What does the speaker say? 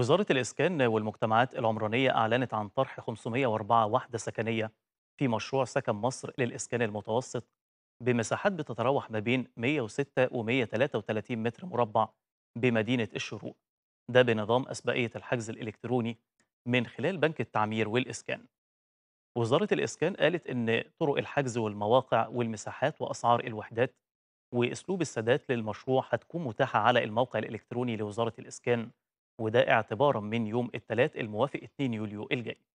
وزارة الإسكان والمجتمعات العمرانية أعلنت عن طرح 504 وحدة سكنية في مشروع سكن مصر للإسكان المتوسط بمساحات بتتراوح ما بين 106 و 133 متر مربع بمدينة الشروق ده بنظام أسبقية الحجز الإلكتروني من خلال بنك التعمير والإسكان وزارة الإسكان قالت إن طرق الحجز والمواقع والمساحات وأسعار الوحدات وأسلوب السداد للمشروع هتكون متاحة على الموقع الإلكتروني لوزارة الإسكان وده اعتبارا من يوم الثلاث الموافق 2 يوليو الجاي